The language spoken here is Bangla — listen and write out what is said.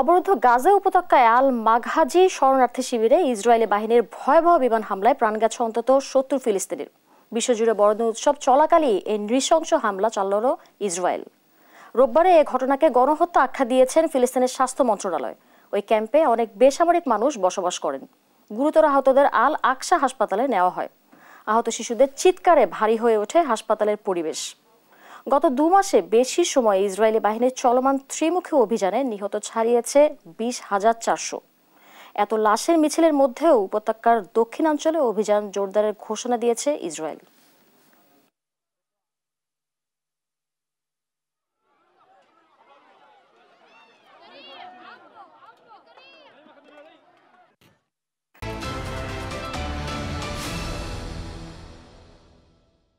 অবরুদ্ধ গাজা উপত্যকায় আল মাঘাজি শরণার্থী শিবিরে ইসরায়েলি বাহিনীর ভয়াবহ বিমান হামলায় প্রাণ গেছে অন্তত সত্তর ফিলিস্তিনির বিশ্বজুড়ে বড়দিন উৎসব চলাকালী এই নৃশংস হামলা চালাল ইসরায়েল রোববারে এ ঘটনাকে গণহত্যা আখ্যা দিয়েছেন ফিলিস্তিনের স্বাস্থ্য মন্ত্রণালয় ওই ক্যাম্পে অনেক বেসামরিক মানুষ বসবাস করেন গুরুতর আহতদের আল আকসা হাসপাতালে নেওয়া হয় আহত শিশুদের চিৎকারে ভারী হয়ে ওঠে হাসপাতালের পরিবেশ গত দু মাসে বেশি সময় ইসরায়েলি বাহিনীর চলমান ত্রিমুখী অভিযানে নিহত ছাড়িয়েছে বিশ হাজার চারশো এত লাশের মিছিলের মধ্যেও উপত্যকার দক্ষিণাঞ্চলে অভিযান জোরদারের ঘোষণা দিয়েছে ইসরায়েল